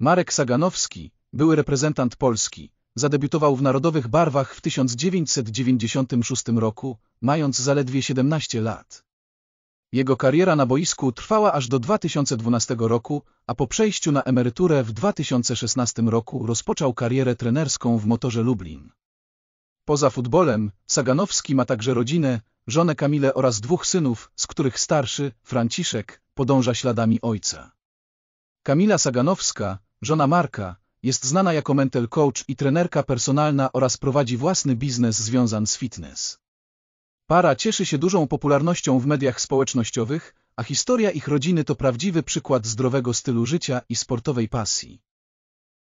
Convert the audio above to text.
Marek Saganowski, były reprezentant Polski, zadebiutował w narodowych barwach w 1996 roku, mając zaledwie 17 lat. Jego kariera na boisku trwała aż do 2012 roku, a po przejściu na emeryturę w 2016 roku rozpoczął karierę trenerską w Motorze Lublin. Poza futbolem, Saganowski ma także rodzinę, żonę Kamilę oraz dwóch synów, z których starszy, Franciszek, podąża śladami ojca. Kamila Saganowska, Żona Marka jest znana jako mental coach i trenerka personalna oraz prowadzi własny biznes związany z fitness. Para cieszy się dużą popularnością w mediach społecznościowych, a historia ich rodziny to prawdziwy przykład zdrowego stylu życia i sportowej pasji.